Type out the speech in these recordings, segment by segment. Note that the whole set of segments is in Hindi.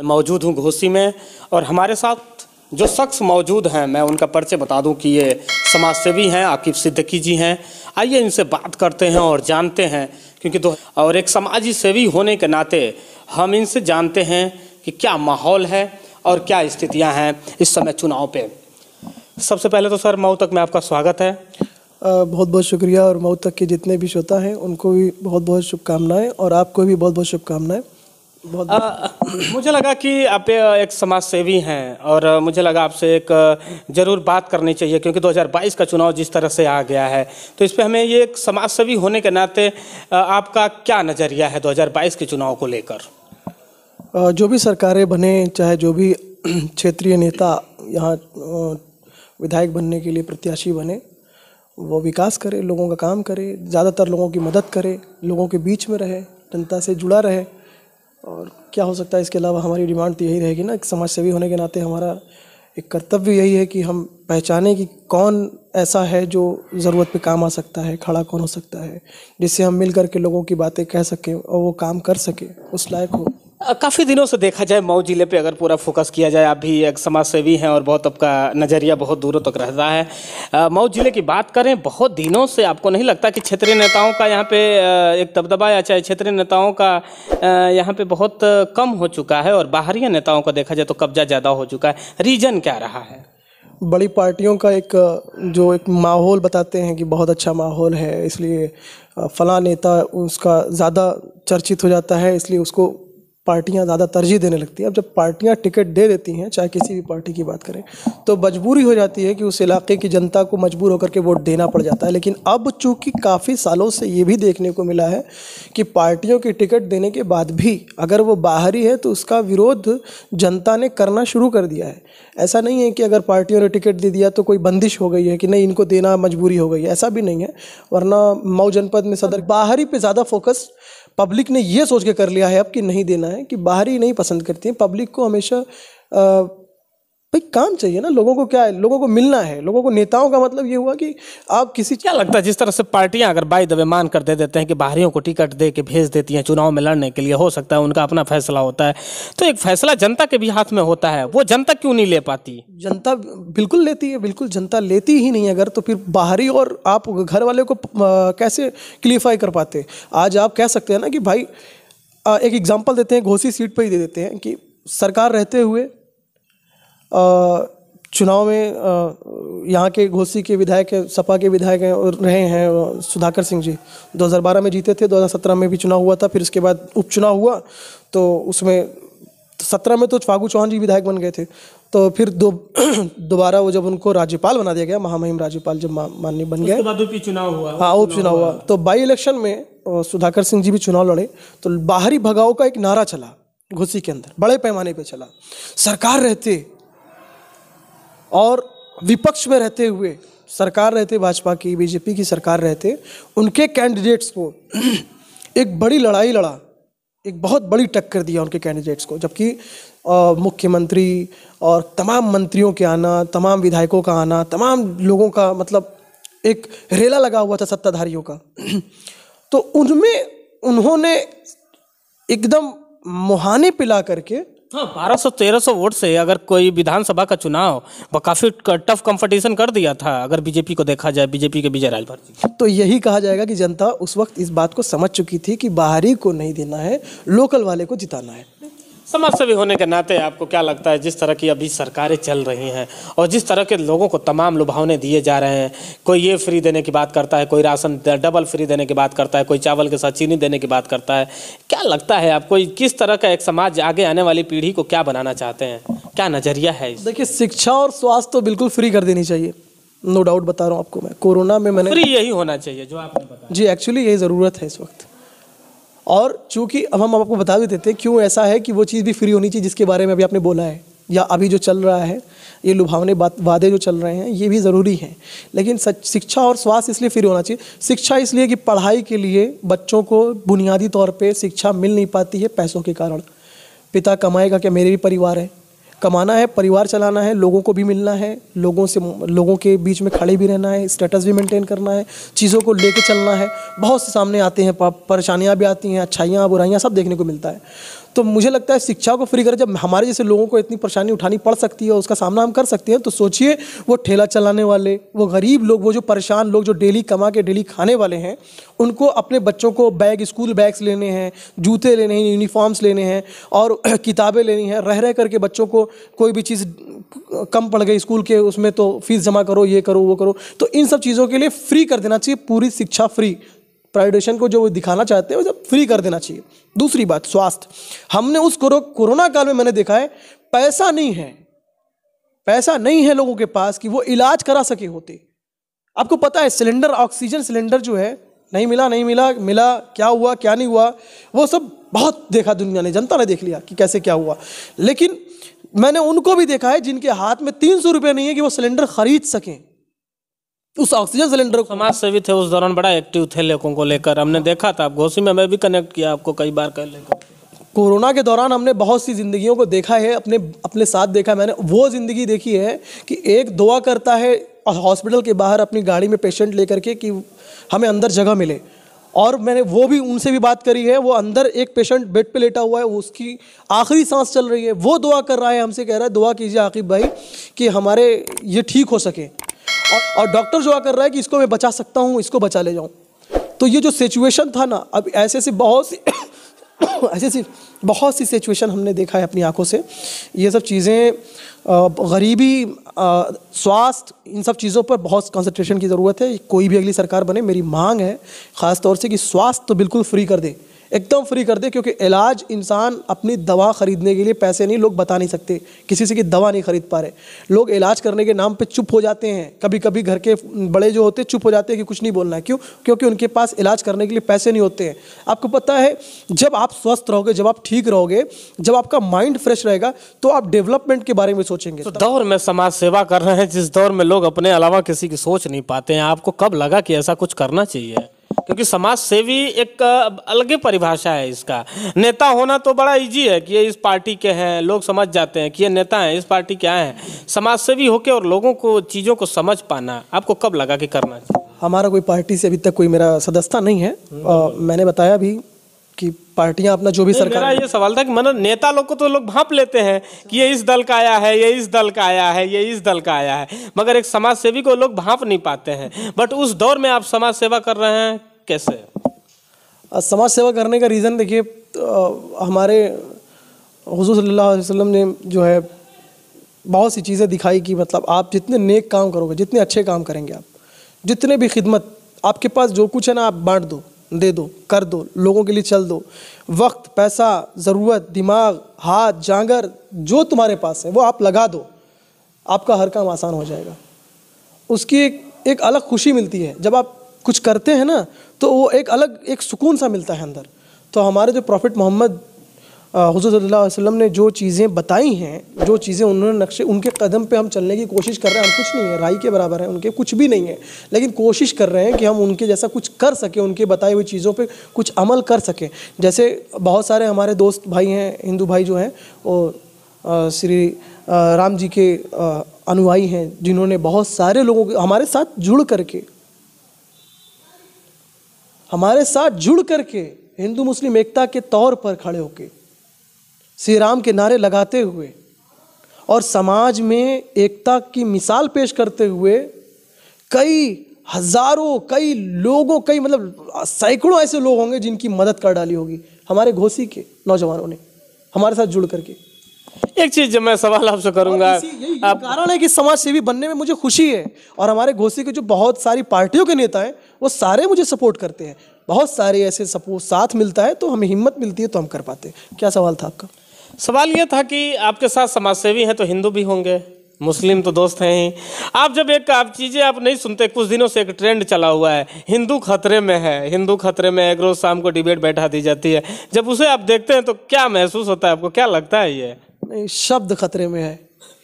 मैं मौजूद हूँ घोसी में और हमारे साथ जो शख्स मौजूद हैं मैं उनका परिचय बता दूं कि ये समाज सेवी हैं आकिब सिद्दकी जी हैं आइए इनसे बात करते हैं और जानते हैं क्योंकि तो और एक समाजी सेवी होने के नाते हम इनसे जानते हैं कि क्या माहौल है और क्या स्थितियां हैं इस समय चुनाव पे सबसे पहले तो सर मऊ तक में आपका स्वागत है बहुत बहुत शुक्रिया और मऊ तक के जितने भी श्रोता हैं उनको भी बहुत बहुत शुभकामनाएँ और आपको भी बहुत बहुत शुभकामनाएँ बहुत आ, मुझे लगा कि आप एक समाज सेवी हैं और मुझे लगा आपसे एक ज़रूर बात करनी चाहिए क्योंकि 2022 का चुनाव जिस तरह से आ गया है तो इस पर हमें ये एक समाज सेवी होने के नाते आपका क्या नज़रिया है 2022 के चुनाव को लेकर जो भी सरकारें बने चाहे जो भी क्षेत्रीय नेता यहाँ विधायक बनने के लिए प्रत्याशी बने वो विकास करे लोगों का काम करे ज़्यादातर लोगों की मदद करे लोगों के बीच में रहे जनता से जुड़ा रहे और क्या हो सकता है इसके अलावा हमारी डिमांड तो यही रहेगी ना एक समाज सेवी होने के नाते हमारा एक कर्तव्य यही है कि हम पहचानें कि कौन ऐसा है जो ज़रूरत पे काम आ सकता है खड़ा कौन हो सकता है जिससे हम मिल कर के लोगों की बातें कह सकें और वो काम कर सकें उस लायक हो काफ़ी दिनों से देखा जाए मऊ जिले पे अगर पूरा फोकस किया जाए आप भी एक समाज सेवी हैं और बहुत आपका नज़रिया बहुत दूरों तक रहता है मऊ जिले की बात करें बहुत दिनों से आपको नहीं लगता कि क्षेत्रीय नेताओं का यहाँ पे एक दबदबा या चाहे क्षेत्रीय नेताओं का यहाँ पे बहुत कम हो चुका है और बाहरी नेताओं का देखा जाए तो कब्जा ज़्यादा हो चुका है रीजन क्या रहा है बड़ी पार्टियों का एक जो एक माहौल बताते हैं कि बहुत अच्छा माहौल है इसलिए फला नेता उसका ज़्यादा चर्चित हो जाता है इसलिए उसको पार्टियां ज़्यादा तरजीह देने लगती हैं अब जब पार्टियां टिकट दे देती हैं चाहे किसी भी पार्टी की बात करें तो मजबूरी हो जाती है कि उस इलाके की जनता को मजबूर होकर के वोट देना पड़ जाता है लेकिन अब चूंकि काफ़ी सालों से ये भी देखने को मिला है कि पार्टियों की टिकट देने के बाद भी अगर वो बाहरी है तो उसका विरोध जनता ने करना शुरू कर दिया है ऐसा नहीं है कि अगर पार्टियों ने टिकट दे दिया तो कोई बंदिश हो गई है कि नहीं इनको देना मजबूरी हो गई है ऐसा भी नहीं है वरना मऊ जनपद में सदर बाहरी पर ज़्यादा फोकस पब्लिक ने यह सोच के कर लिया है अब कि नहीं देना है कि बाहरी नहीं पसंद करती हैं पब्लिक को हमेशा भाई काम चाहिए ना लोगों को क्या है लोगों को मिलना है लोगों को नेताओं का मतलब ये हुआ कि आप किसी क्या लगता है जिस तरह से पार्टियां अगर बाई दबे मान कर दे देते हैं कि बाहरियों को टिकट दे के भेज देती हैं चुनाव में लड़ने के लिए हो सकता है उनका अपना फैसला होता है तो एक फैसला जनता के भी हाथ में होता है वो जनता क्यों नहीं ले पाती जनता बिल्कुल लेती है बिल्कुल जनता लेती ही नहीं अगर तो फिर बाहरी और आप घर वाले को कैसे क्लियरिफाई कर पाते आज आप कह सकते हैं ना कि भाई एक एग्जांपल देते हैं घोसी सीट पर ही दे देते हैं कि सरकार रहते हुए चुनाव में यहाँ के घोसी के विधायक हैं सपा के विधायक हैं और रहे हैं सुधाकर सिंह जी 2012 में जीते थे 2017 में भी चुनाव हुआ था फिर उसके बाद उपचुनाव हुआ तो उसमें सत्रह में तो फागू चौहान जी विधायक बन गए थे तो फिर दो दोबारा वो जब उनको राज्यपाल बना दिया गया महामहिम राज्यपाल जब माननीय बन गए हुआ हाँ उप चुनाव हुआ तो बाई इलेक्शन में सुधाकर सिंह जी भी चुनाव लड़े तो बाहरी भगाओ का एक नारा चला घुसी के अंदर बड़े पैमाने पे चला सरकार रहते और विपक्ष में रहते हुए सरकार रहते भाजपा की बीजेपी की सरकार रहते उनके कैंडिडेट्स को एक बड़ी लड़ाई लड़ा एक बहुत बड़ी टक्कर दिया उनके कैंडिडेट्स को जबकि और मुख्यमंत्री और तमाम मंत्रियों के आना तमाम विधायकों का आना तमाम लोगों का मतलब एक रेला लगा हुआ था सत्ताधारियों का तो उनमें उन्होंने एकदम मुहाने पिला करके हाँ बारह सौ तेरह सौ वोट से अगर कोई विधानसभा का चुनाव काफ़ी टफ कंपटीशन कर दिया था अगर बीजेपी को देखा जाए बीजेपी के विजय राजभर जी तो यही कहा जाएगा कि जनता उस वक्त इस बात को समझ चुकी थी कि बाहरी को नहीं देना है लोकल वाले को जिताना है समाज सेवी होने के नाते आपको क्या लगता है जिस तरह की अभी सरकारें चल रही हैं और जिस तरह के लोगों को तमाम लुभावने दिए जा रहे हैं कोई ये फ्री देने की बात करता है कोई राशन डबल फ्री देने की बात करता है कोई चावल के साथ चीनी देने की बात करता है क्या लगता है आपको किस तरह का एक समाज आगे आने वाली पीढ़ी को क्या बनाना चाहते हैं क्या नज़रिया है देखिए शिक्षा और स्वास्थ्य तो बिल्कुल फ्री कर देनी चाहिए नो डाउट बता रहा हूँ आपको मैं कोरोना में मैंने फ्री यही होना चाहिए जो आपने बताया जी एक्चुअली यही ज़रूरत है इस वक्त और चूँकि अब हम आपको बता भी देते हैं क्यों ऐसा है कि वो चीज़ भी फ्री होनी चाहिए जिसके बारे में अभी आपने बोला है या अभी जो चल रहा है ये लुभावने बात वादे जो चल रहे हैं ये भी ज़रूरी हैं लेकिन सच शिक्षा और स्वास्थ्य इसलिए फ्री होना चाहिए शिक्षा इसलिए कि पढ़ाई के लिए बच्चों को बुनियादी तौर पर शिक्षा मिल नहीं पाती है पैसों के कारण पिता कमाएगा क्या मेरे भी परिवार है कमाना है परिवार चलाना है लोगों को भी मिलना है लोगों से लोगों के बीच में खड़े भी रहना है स्टेटस भी मेंटेन करना है चीज़ों को लेके चलना है बहुत से सामने आते हैं परेशानियाँ भी आती हैं अच्छाइयाँ बुराइयाँ सब देखने को मिलता है तो मुझे लगता है शिक्षा को फ्री करें जब हमारे जैसे लोगों को इतनी परेशानी उठानी पड़ सकती है उसका सामना हम कर सकते हैं तो सोचिए वो ठेला चलाने वाले वो गरीब लोग वो जो परेशान लोग जो डेली कमा के डेली खाने वाले हैं उनको अपने बच्चों को बैग स्कूल बैग्स लेने हैं जूते लेने हैं यूनिफॉर्म्स लेने हैं और किताबें लेनी हैं रह रह करके बच्चों को कोई भी चीज़ कम पड़ गई स्कूल के उसमें तो फीस जमा करो ये करो वो करो तो इन सब चीज़ों के लिए फ्री कर देना चाहिए पूरी शिक्षा फ्री प्राइवेटेशन को जो दिखाना चाहते हैं वो सब फ्री कर देना चाहिए दूसरी बात स्वास्थ्य हमने उस कोरोना काल में मैंने देखा है पैसा नहीं है पैसा नहीं है लोगों के पास कि वो इलाज करा सके होते आपको पता है सिलेंडर ऑक्सीजन सिलेंडर जो है नहीं मिला नहीं मिला मिला क्या हुआ क्या नहीं हुआ वो सब बहुत देखा दुनिया ने जनता ने देख लिया कि कैसे क्या हुआ लेकिन मैंने उनको भी देखा है जिनके हाथ में तीन सौ रुपये नहीं है कि वो सिलेंडर खरीद सकें उस ऑक्सीजन सिलेंडर समाज सेवी थे उस दौरान बड़ा एक्टिव थे लोगों को लेकर हमने देखा था आप घोसी में मैं भी कनेक्ट किया आपको कई बार कह लेकर कोरोना के दौरान हमने बहुत सी ज़िंदगियों को देखा है अपने अपने साथ देखा मैंने वो ज़िंदगी देखी है कि एक दुआ करता है हॉस्पिटल के बाहर अपनी गाड़ी में पेशेंट लेकर के कि हमें अंदर जगह मिले और मैंने वो भी उनसे भी बात करी है वो अंदर एक पेशेंट बेड पे लेटा हुआ है उसकी आखिरी सांस चल रही है वो दुआ कर रहा है हमसे कह रहा है दुआ कीजिए आकिब भाई कि हमारे ये ठीक हो सके और और डॉक्टर जो कर रहा है कि इसको मैं बचा सकता हूँ इसको बचा ले जाऊँ तो ये जो सिचुएशन था ना अब ऐसे से बहुत सी ऐसे सी बहुत सी सिचुएशन हमने देखा है अपनी आंखों से ये सब चीज़ें गरीबी स्वास्थ्य इन सब चीज़ों पर बहुत कंसंट्रेशन की ज़रूरत है कोई भी अगली सरकार बने मेरी मांग है ख़ास तौर से कि स्वास्थ्य तो बिल्कुल फ्री कर दें एकदम फ्री कर दे क्योंकि इलाज इंसान अपनी दवा ख़रीदने के लिए पैसे नहीं लोग बता नहीं सकते किसी से कि दवा नहीं खरीद पा रहे लोग इलाज करने के नाम पे चुप हो जाते हैं कभी कभी घर के बड़े जो होते हैं चुप हो जाते हैं कि कुछ नहीं बोलना है क्यों क्योंकि उनके पास इलाज करने के लिए पैसे नहीं होते हैं आपको पता है जब आप स्वस्थ रहोगे जब आप ठीक रहोगे जब आपका माइंड फ्रेश रहेगा तो आप डेवलपमेंट के बारे में सोचेंगे तो दौर में समाज सेवा कर रहे हैं जिस दौर में लोग अपने अलावा किसी की सोच नहीं पाते हैं आपको कब लगा कि ऐसा कुछ करना चाहिए क्योंकि समाज सेवी एक अलग ही परिभाषा है इसका नेता होना तो बड़ा इजी है कि ये इस पार्टी के हैं लोग समझ जाते हैं कि ये नेता हैं इस पार्टी के आए हैं समाज सेवी होके और लोगों को चीज़ों को समझ पाना आपको कब लगा कि करना चाहिए हमारा कोई पार्टी से अभी तक कोई मेरा सदस्यता नहीं है आ, मैंने बताया भी कि पार्टियां अपना जो भी सरकार मेरा ये सवाल था कि मतलब नेता लोग को तो लोग भाप लेते हैं कि ये इस दल का आया है ये इस दल का आया है ये इस दल का आया है मगर एक समाज सेवी को लोग भाप नहीं पाते हैं बट उस दौर में आप समाज सेवा कर रहे हैं कैसे है समाज सेवा करने का रीज़न देखिए हमारे हजू सल्ला वसम ने जो है बहुत सी चीज़ें दिखाई कि मतलब आप जितने नेक काम करोगे जितने अच्छे काम करेंगे आप जितने भी खिदमत आपके पास जो कुछ है ना आप बांट दो दे दो कर दो लोगों के लिए चल दो वक्त पैसा ज़रूरत दिमाग हाथ जांगर जो तुम्हारे पास है वो आप लगा दो आपका हर काम आसान हो जाएगा उसकी एक एक अलग खुशी मिलती है जब आप कुछ करते हैं ना तो वो एक अलग एक सुकून सा मिलता है अंदर तो हमारे जो प्रॉफिट मोहम्मद हजूर सल्ला अलैहि वसल्लम ने जो चीज़ें बताई हैं जो चीज़ें उन्होंने नक्शे उनके कदम पे हम चलने की कोशिश कर रहे हैं हम कुछ नहीं है राई के बराबर हैं उनके कुछ भी नहीं है लेकिन कोशिश कर रहे हैं कि हम उनके जैसा कुछ कर सकें उनके बताई हुई चीज़ों पे कुछ अमल कर सकें जैसे बहुत सारे हमारे दोस्त भाई हैं हिंदू भाई जो हैं वो श्री राम जी के अनुयायी हैं जिन्होंने बहुत सारे लोगों के हमारे साथ जुड़ करके हमारे साथ जुड़ करके हिंदू मुस्लिम एकता के तौर पर खड़े होके श्री राम के नारे लगाते हुए और समाज में एकता की मिसाल पेश करते हुए कई हजारों कई लोगों कई मतलब सैकड़ों ऐसे लोग होंगे जिनकी मदद कर डाली होगी हमारे घोसी के नौजवानों ने हमारे साथ जुड़ करके एक चीज जब मैं सवाल आपसे करूंगा आप... कारण है कि समाज सेवी बनने में मुझे खुशी है और हमारे घोसी के जो बहुत सारी पार्टियों के नेता हैं वो सारे मुझे सपोर्ट करते हैं बहुत सारे ऐसे सपोर्ट साथ मिलता है तो हमें हिम्मत मिलती है तो हम कर पाते हैं क्या सवाल था आपका सवाल ये था कि आपके साथ समाज सेवी हैं तो हिंदू भी होंगे मुस्लिम तो दोस्त हैं ही आप जब एक आप चीज़ें आप नहीं सुनते कुछ दिनों से एक ट्रेंड चला हुआ है हिंदू खतरे में है हिंदू खतरे में एक रोज़ शाम को डिबेट बैठा दी जाती है जब उसे आप देखते हैं तो क्या महसूस होता है आपको क्या लगता है ये शब्द खतरे में है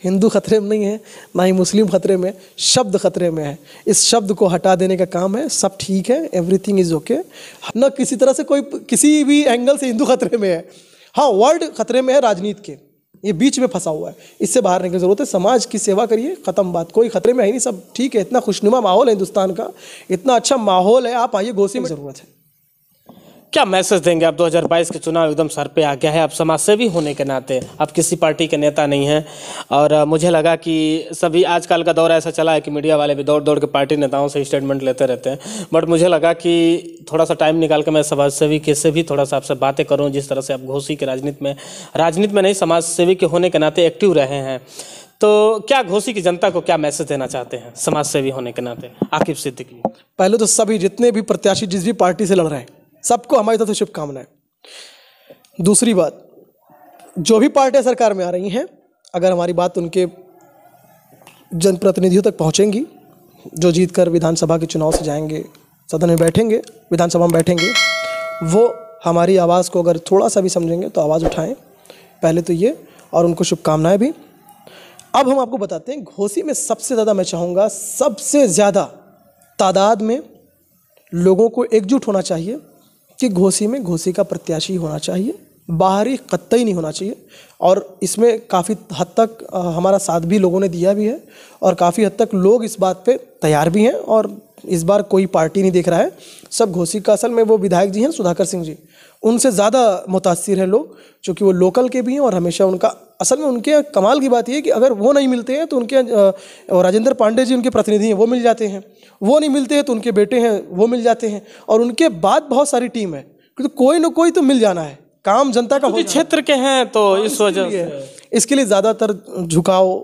हिंदू खतरे में नहीं है ना ही मुस्लिम खतरे में शब्द खतरे में है इस शब्द को हटा देने का काम है सब ठीक है एवरीथिंग इज़ ओके न किसी तरह से कोई किसी भी एंगल से हिंदू खतरे में है हाँ वर्ल्ड खतरे में है राजनीति के ये बीच में फंसा हुआ है इससे बाहर निकलने की जरूरत है समाज की सेवा करिए ख़त्म बात कोई खतरे में है नहीं सब ठीक है इतना खुशनुमा माहौल है हिंदुस्तान का इतना अच्छा माहौल है आप आइए गोसी में ज़रूरत है क्या मैसेज देंगे आप 2022 के चुनाव एकदम सर पे आ गया है आप समाज सेवी होने के नाते आप किसी पार्टी के नेता नहीं हैं और मुझे लगा कि सभी आजकल का दौर ऐसा चला है कि मीडिया वाले भी दौड़ दौड़ के पार्टी नेताओं से स्टेटमेंट लेते रहते हैं बट मुझे लगा कि थोड़ा सा टाइम निकाल के मैं समाज सेवी के से भी थोड़ा सा आपसे बातें करूँ जिस तरह से आप घोसी के राजनीति में राजनीति में नहीं समाज सेवी के होने के नाते एक्टिव रहे हैं तो क्या घोसी की जनता को क्या मैसेज देना चाहते हैं समाज सेवी होने के नाते आकिब सिद्दीकी पहले तो सभी जितने भी प्रत्याशी जिस भी पार्टी से लड़ रहे हैं सबको हमारी तरफ से शुभकामनाएं दूसरी बात जो भी पार्टियाँ सरकार में आ रही हैं अगर हमारी बात उनके जनप्रतिनिधियों तक पहुँचेंगी जो जीत कर विधानसभा के चुनाव से जाएंगे सदन में बैठेंगे विधानसभा में बैठेंगे वो हमारी आवाज़ को अगर थोड़ा सा भी समझेंगे तो आवाज़ उठाएं पहले तो ये और उनको शुभकामनाएं भी अब हम आपको बताते हैं घोसी में सबसे ज़्यादा मैं चाहूँगा सबसे ज़्यादा तादाद में लोगों को एकजुट होना चाहिए कि घोसी में घोसी का प्रत्याशी होना चाहिए बाहरी कत्तई नहीं होना चाहिए और इसमें काफ़ी हद तक हमारा साथ भी लोगों ने दिया भी है और काफ़ी हद तक लोग इस बात पे तैयार भी हैं और इस बार कोई पार्टी नहीं देख रहा है सब घोसी का असल में वो विधायक जी हैं सुधाकर सिंह जी उनसे ज़्यादा मुतासर हैं लोग चूँकि वो लोकल के भी हैं और हमेशा उनका असल में उनके कमाल की बात यह कि अगर वो नहीं मिलते हैं तो उनके राजेंद्र पांडे जी उनके प्रतिनिधि हैं वो मिल जाते हैं वो नहीं मिलते हैं तो उनके बेटे हैं वो मिल जाते हैं और उनके बाद बहुत सारी टीम है क्योंकि तो कोई ना कोई तो मिल जाना है काम जनता का क्षेत्र के हैं तो हाँ, इस वजह से इसके लिए ज़्यादातर झुकाव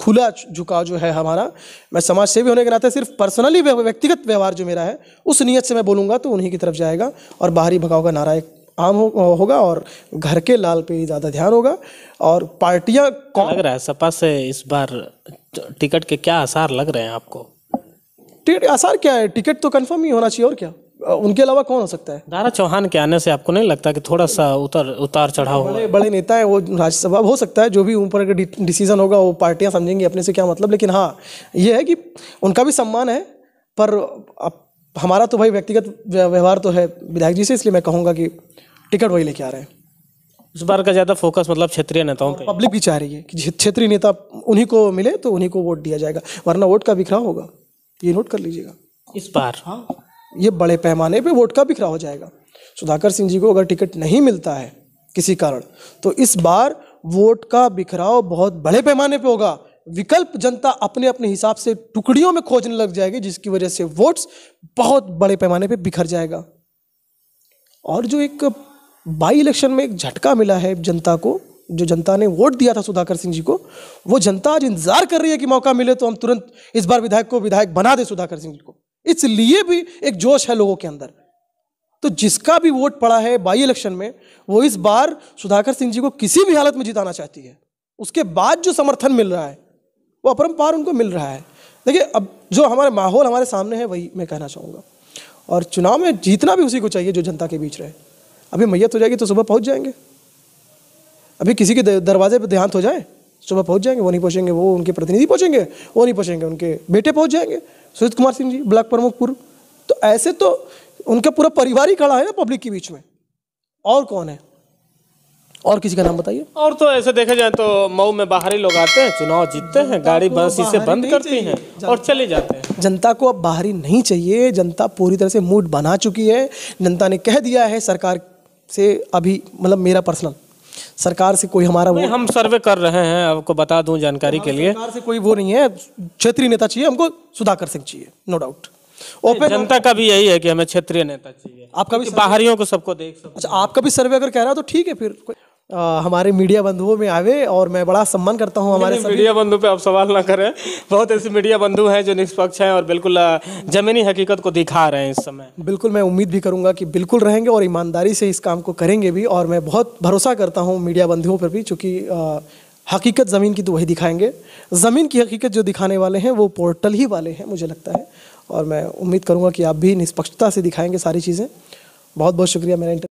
खुला झुकाव जो है हमारा मैं समाज सेवी होने के नाते सिर्फ पर्सनली व्यक्तिगत व्यवहार जो मेरा है उस नीयत से मैं बोलूँगा तो उन्हीं की तरफ जाएगा और बाहरी भगाव का नारा एक आम हो, होगा और घर के लाल पे ज़्यादा ध्यान होगा और पार्टियां कौन लग रहा है सपा से इस बार टिकट के क्या आसार लग रहे हैं आपको टिकट आसार क्या है टिकट तो कन्फर्म ही होना चाहिए और क्या उनके अलावा कौन हो सकता है दारा चौहान के आने से आपको नहीं लगता कि थोड़ा सा उतर उतार चढ़ाव बड़े बड़े नेता है वो राज्यसभा हो सकता है जो भी ऊपर का डिसीजन होगा वो पार्टियां समझेंगी अपने से क्या मतलब लेकिन हाँ ये है कि उनका भी सम्मान है पर हमारा तो भाई व्यक्तिगत व्यवहार तो है विधायक जी से इसलिए मैं कहूँगा कि टिकट वही लेके आ रहे हैं इस बार का ज़्यादा फोकस मतलब क्षेत्रीय नेताओं पर पब्लिक भी चाह रही है कि क्षेत्रीय नेता उन्हीं को मिले तो उन्हीं को वोट दिया जाएगा वरना वोट का बिखराव होगा ये नोट कर लीजिएगा इस बार हाँ ये बड़े पैमाने पे वोट का बिखराव हो जाएगा सुधाकर सिंह जी को अगर टिकट नहीं मिलता है किसी कारण तो इस बार वोट का बिखराव बहुत बड़े पैमाने पर होगा विकल्प जनता अपने अपने हिसाब से टुकड़ियों में खोजने लग जाएगी जिसकी वजह से वोट्स बहुत बड़े पैमाने पे बिखर जाएगा और जो एक बाई इलेक्शन में एक झटका मिला है जनता को जो जनता ने वोट दिया था सुधाकर सिंह जी को वो जनता आज इंतजार कर रही है कि मौका मिले तो हम तुरंत इस बार विधायक को विधायक बना दे सुधाकर सिंह जी को इसलिए भी एक जोश है लोगों के अंदर तो जिसका भी वोट पड़ा है बाई इलेक्शन में वो इस बार सुधाकर सिंह जी को किसी भी हालत में जिताना चाहती है उसके बाद जो समर्थन मिल रहा है वो अपरम्पार उनको मिल रहा है देखिए अब जो हमारे माहौल हमारे सामने है वही मैं कहना चाहूँगा और चुनाव में जीतना भी उसी को चाहिए जो जनता के बीच रहे अभी मैयत हो जाएगी तो सुबह पहुँच जाएंगे अभी किसी के दरवाजे पर देहांत हो जाए सुबह पहुँच जाएंगे वो नहीं पहुँचेंगे वो उनके प्रतिनिधि पहुँचेंगे वो नहीं पहुँचेंगे उनके बेटे पहुँच जाएंगे सुरित कुमार सिंह जी ब्लॉक प्रमुख पूर्व तो ऐसे तो उनका पूरा परिवार ही खड़ा है ना पब्लिक के बीच में और कौन है और किसी का नाम बताइए और तो ऐसे देखा जाए तो मऊ में बाहरी लोग आते हैं चुनाव जीतते हैं गाड़ी बस इसे बंद करती हैं और चले जाते हैं जनता को अब बाहरी नहीं चाहिए जनता पूरी तरह से मूड बना चुकी है जनता ने कह दिया है सरकार से अभी मतलब मेरा पर्सनल सरकार से कोई हमारा वो हम सर्वे कर रहे हैं आपको बता दूं जानकारी के लिए सरकार से कोई वो नहीं है क्षेत्रीय नेता चाहिए हमको सुधाकर सिंह चाहिए नो डाउट जनता का भी यही है कि हमें क्षेत्रीय नेता चाहिए आपका भी बाहरियों को सबको देख सकते अच्छा आपका भी सर्वे अगर कह रहा है तो ठीक है फिर आ, हमारे मीडिया बंधुओं में आवे और मैं बड़ा सम्मान करता हूँ हमारे मीडिया बंधु पे आप सवाल ना करें बहुत ऐसे मीडिया बंधु हैं जो निष्पक्ष हैं और बिल्कुल जमीनी हकीकत को दिखा रहे हैं इस समय बिल्कुल मैं उम्मीद भी करूँगा कि बिल्कुल रहेंगे और ईमानदारी से इस काम को करेंगे भी और मैं बहुत भरोसा करता हूँ मीडिया बंधुओं पर भी चूँकि हकीकत ज़मीन की तो वही दिखाएंगे ज़मीन की हकीकत जो दिखाने वाले हैं वो पोर्टल ही वाले हैं मुझे लगता है और मैं उम्मीद करूँगा कि आप भी निष्पक्षता से दिखाएंगे सारी चीज़ें बहुत बहुत शुक्रिया मेरा